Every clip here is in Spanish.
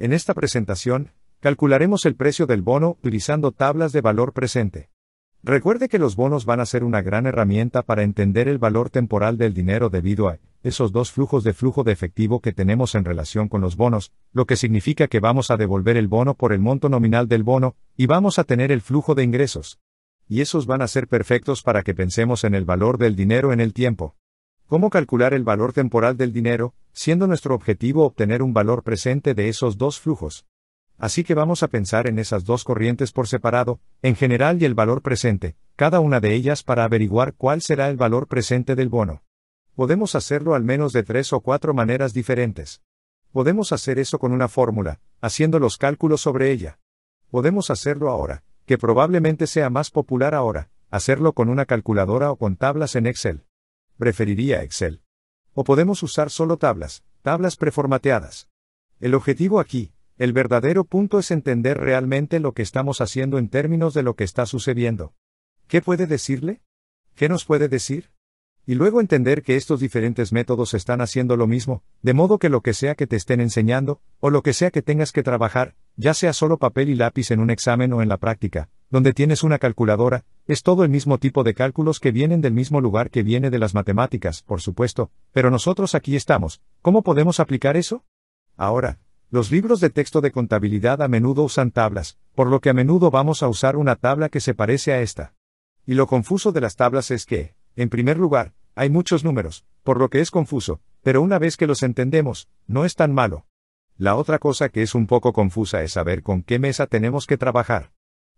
En esta presentación, calcularemos el precio del bono utilizando tablas de valor presente. Recuerde que los bonos van a ser una gran herramienta para entender el valor temporal del dinero debido a esos dos flujos de flujo de efectivo que tenemos en relación con los bonos, lo que significa que vamos a devolver el bono por el monto nominal del bono, y vamos a tener el flujo de ingresos. Y esos van a ser perfectos para que pensemos en el valor del dinero en el tiempo. ¿Cómo calcular el valor temporal del dinero? siendo nuestro objetivo obtener un valor presente de esos dos flujos. Así que vamos a pensar en esas dos corrientes por separado, en general y el valor presente, cada una de ellas para averiguar cuál será el valor presente del bono. Podemos hacerlo al menos de tres o cuatro maneras diferentes. Podemos hacer eso con una fórmula, haciendo los cálculos sobre ella. Podemos hacerlo ahora, que probablemente sea más popular ahora, hacerlo con una calculadora o con tablas en Excel. Preferiría Excel. O podemos usar solo tablas, tablas preformateadas. El objetivo aquí, el verdadero punto es entender realmente lo que estamos haciendo en términos de lo que está sucediendo. ¿Qué puede decirle? ¿Qué nos puede decir? Y luego entender que estos diferentes métodos están haciendo lo mismo, de modo que lo que sea que te estén enseñando, o lo que sea que tengas que trabajar, ya sea solo papel y lápiz en un examen o en la práctica, donde tienes una calculadora, es todo el mismo tipo de cálculos que vienen del mismo lugar que viene de las matemáticas, por supuesto, pero nosotros aquí estamos, ¿cómo podemos aplicar eso? Ahora, los libros de texto de contabilidad a menudo usan tablas, por lo que a menudo vamos a usar una tabla que se parece a esta. Y lo confuso de las tablas es que, en primer lugar, hay muchos números, por lo que es confuso, pero una vez que los entendemos, no es tan malo. La otra cosa que es un poco confusa es saber con qué mesa tenemos que trabajar.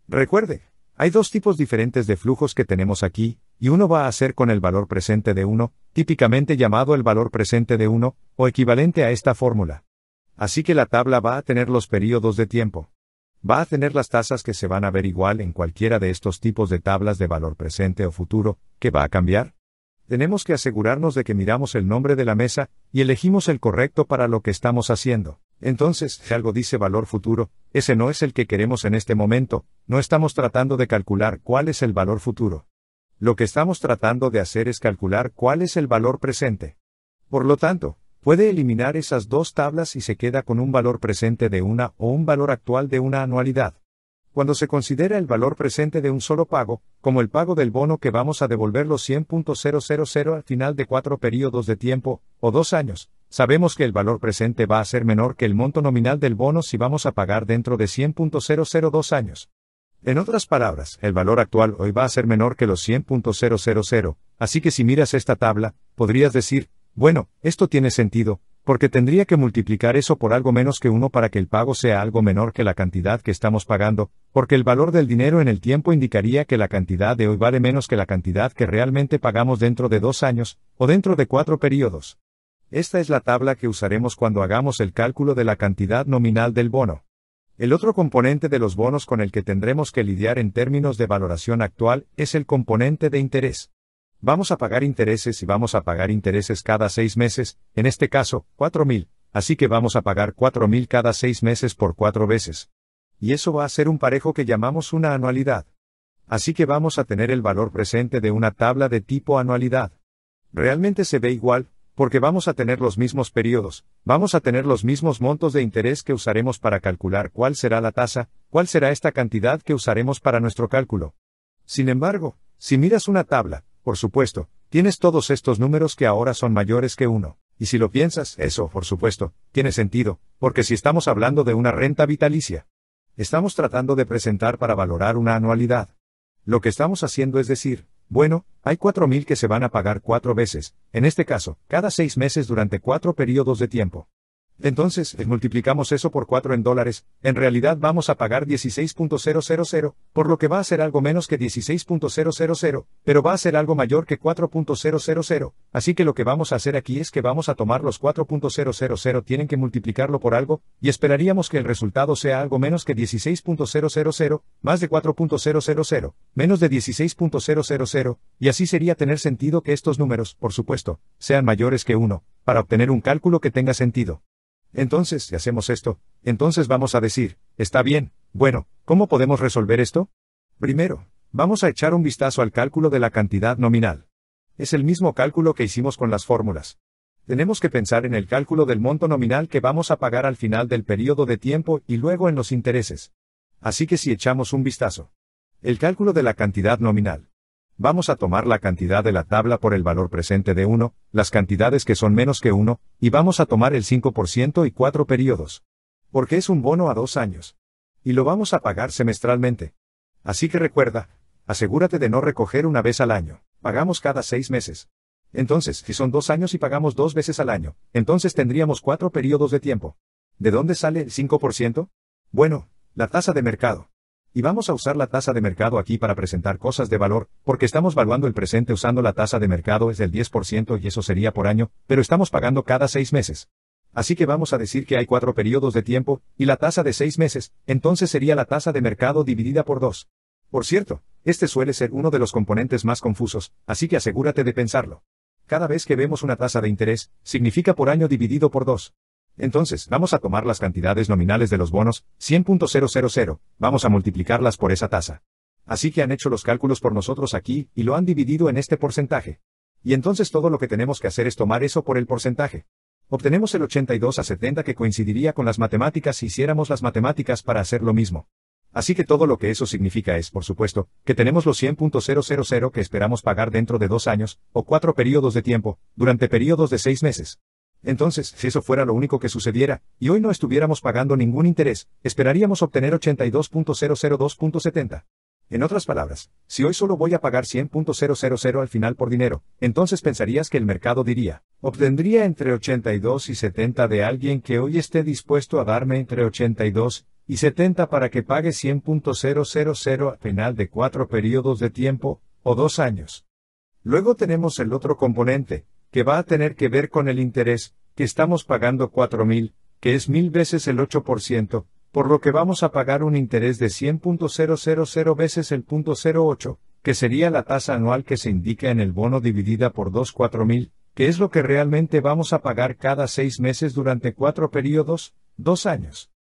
Recuerde, hay dos tipos diferentes de flujos que tenemos aquí, y uno va a ser con el valor presente de 1, típicamente llamado el valor presente de 1, o equivalente a esta fórmula. Así que la tabla va a tener los períodos de tiempo. Va a tener las tasas que se van a ver igual en cualquiera de estos tipos de tablas de valor presente o futuro, que va a cambiar. Tenemos que asegurarnos de que miramos el nombre de la mesa, y elegimos el correcto para lo que estamos haciendo. Entonces, si algo dice valor futuro, ese no es el que queremos en este momento, no estamos tratando de calcular cuál es el valor futuro. Lo que estamos tratando de hacer es calcular cuál es el valor presente. Por lo tanto, puede eliminar esas dos tablas y se queda con un valor presente de una o un valor actual de una anualidad. Cuando se considera el valor presente de un solo pago, como el pago del bono que vamos a devolver los 100.000 al final de cuatro periodos de tiempo, o dos años, Sabemos que el valor presente va a ser menor que el monto nominal del bono si vamos a pagar dentro de 100.002 años. En otras palabras, el valor actual hoy va a ser menor que los 100.000, así que si miras esta tabla, podrías decir, bueno, esto tiene sentido, porque tendría que multiplicar eso por algo menos que uno para que el pago sea algo menor que la cantidad que estamos pagando, porque el valor del dinero en el tiempo indicaría que la cantidad de hoy vale menos que la cantidad que realmente pagamos dentro de dos años, o dentro de cuatro periodos. Esta es la tabla que usaremos cuando hagamos el cálculo de la cantidad nominal del bono. El otro componente de los bonos con el que tendremos que lidiar en términos de valoración actual es el componente de interés. Vamos a pagar intereses y vamos a pagar intereses cada seis meses, en este caso, 4.000, así que vamos a pagar 4.000 cada seis meses por cuatro veces. Y eso va a ser un parejo que llamamos una anualidad. Así que vamos a tener el valor presente de una tabla de tipo anualidad. Realmente se ve igual, porque vamos a tener los mismos periodos, vamos a tener los mismos montos de interés que usaremos para calcular cuál será la tasa, cuál será esta cantidad que usaremos para nuestro cálculo. Sin embargo, si miras una tabla, por supuesto, tienes todos estos números que ahora son mayores que uno. Y si lo piensas, eso, por supuesto, tiene sentido, porque si estamos hablando de una renta vitalicia, estamos tratando de presentar para valorar una anualidad. Lo que estamos haciendo es decir, bueno, hay 4.000 que se van a pagar cuatro veces, en este caso, cada seis meses durante cuatro periodos de tiempo. Entonces, eh, multiplicamos eso por 4 en dólares, en realidad vamos a pagar 16.000, por lo que va a ser algo menos que 16.000, pero va a ser algo mayor que 4.000, así que lo que vamos a hacer aquí es que vamos a tomar los 4.000 tienen que multiplicarlo por algo, y esperaríamos que el resultado sea algo menos que 16.000, más de 4.000, menos de 16.000, y así sería tener sentido que estos números, por supuesto, sean mayores que 1, para obtener un cálculo que tenga sentido. Entonces, si hacemos esto, entonces vamos a decir, está bien, bueno, ¿cómo podemos resolver esto? Primero, vamos a echar un vistazo al cálculo de la cantidad nominal. Es el mismo cálculo que hicimos con las fórmulas. Tenemos que pensar en el cálculo del monto nominal que vamos a pagar al final del periodo de tiempo y luego en los intereses. Así que si echamos un vistazo. El cálculo de la cantidad nominal. Vamos a tomar la cantidad de la tabla por el valor presente de 1, las cantidades que son menos que 1, y vamos a tomar el 5% y 4 periodos. Porque es un bono a 2 años. Y lo vamos a pagar semestralmente. Así que recuerda, asegúrate de no recoger una vez al año, pagamos cada 6 meses. Entonces, si son 2 años y pagamos 2 veces al año, entonces tendríamos 4 periodos de tiempo. ¿De dónde sale el 5%? Bueno, la tasa de mercado. Y vamos a usar la tasa de mercado aquí para presentar cosas de valor, porque estamos valuando el presente usando la tasa de mercado es del 10% y eso sería por año, pero estamos pagando cada seis meses. Así que vamos a decir que hay cuatro periodos de tiempo, y la tasa de seis meses, entonces sería la tasa de mercado dividida por dos. Por cierto, este suele ser uno de los componentes más confusos, así que asegúrate de pensarlo. Cada vez que vemos una tasa de interés, significa por año dividido por dos. Entonces, vamos a tomar las cantidades nominales de los bonos, 100.000, vamos a multiplicarlas por esa tasa. Así que han hecho los cálculos por nosotros aquí, y lo han dividido en este porcentaje. Y entonces todo lo que tenemos que hacer es tomar eso por el porcentaje. Obtenemos el 82 a 70 que coincidiría con las matemáticas si hiciéramos las matemáticas para hacer lo mismo. Así que todo lo que eso significa es, por supuesto, que tenemos los 100.000 que esperamos pagar dentro de dos años, o cuatro periodos de tiempo, durante periodos de seis meses. Entonces, si eso fuera lo único que sucediera, y hoy no estuviéramos pagando ningún interés, esperaríamos obtener 82.002.70. En otras palabras, si hoy solo voy a pagar 100.000 al final por dinero, entonces pensarías que el mercado diría, obtendría entre 82 y 70 de alguien que hoy esté dispuesto a darme entre 82 y 70 para que pague 100.000 al final de cuatro periodos de tiempo, o dos años. Luego tenemos el otro componente, que va a tener que ver con el interés, que estamos pagando 4.000, que es mil veces el 8%, por lo que vamos a pagar un interés de 100.000 veces el 0.08, que sería la tasa anual que se indica en el bono dividida por 2.4.000, que es lo que realmente vamos a pagar cada seis meses durante cuatro periodos, dos años.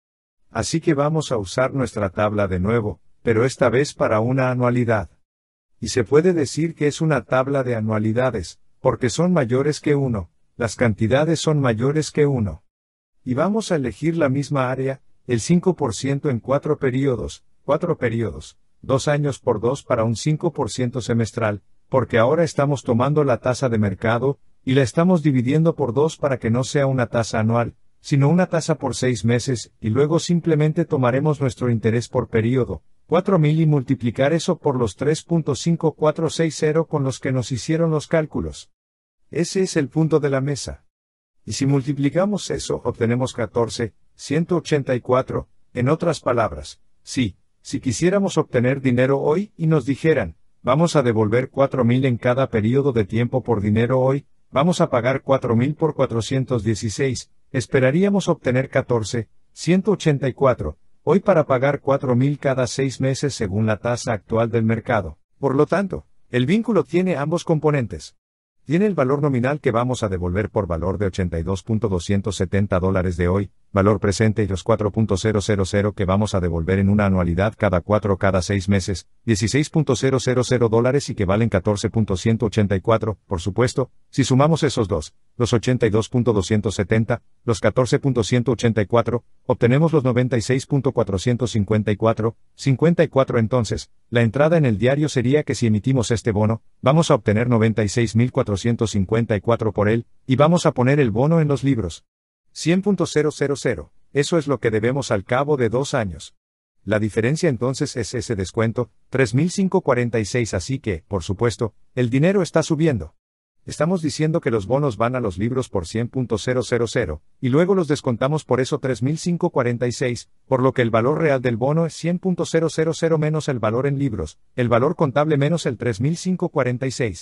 Así que vamos a usar nuestra tabla de nuevo, pero esta vez para una anualidad. Y se puede decir que es una tabla de anualidades, porque son mayores que uno, las cantidades son mayores que uno. Y vamos a elegir la misma área, el 5% en cuatro periodos, cuatro periodos, dos años por dos para un 5% semestral, porque ahora estamos tomando la tasa de mercado, y la estamos dividiendo por dos para que no sea una tasa anual, sino una tasa por seis meses, y luego simplemente tomaremos nuestro interés por periodo, 4.000 y multiplicar eso por los 3.5460 con los que nos hicieron los cálculos. Ese es el punto de la mesa. Y si multiplicamos eso, obtenemos 14,184, en otras palabras, sí, si quisiéramos obtener dinero hoy y nos dijeran, vamos a devolver 4.000 en cada periodo de tiempo por dinero hoy, vamos a pagar 4.000 por 416, esperaríamos obtener 14, 184, hoy para pagar 4.000 cada seis meses según la tasa actual del mercado. Por lo tanto, el vínculo tiene ambos componentes. Tiene el valor nominal que vamos a devolver por valor de 82.270 dólares de hoy, valor presente y los 4.000 que vamos a devolver en una anualidad cada 4 cada 6 meses, 16.000 dólares y que valen 14.184, por supuesto, si sumamos esos dos, los 82.270, los 14.184, obtenemos los 96.454, 54 entonces, la entrada en el diario sería que si emitimos este bono, vamos a obtener 96.454 por él, y vamos a poner el bono en los libros. 100.000, eso es lo que debemos al cabo de dos años. La diferencia entonces es ese descuento, 3.546, así que, por supuesto, el dinero está subiendo. Estamos diciendo que los bonos van a los libros por 100.000, y luego los descontamos por eso 3.546, por lo que el valor real del bono es 100.000 menos el valor en libros, el valor contable menos el 3.546.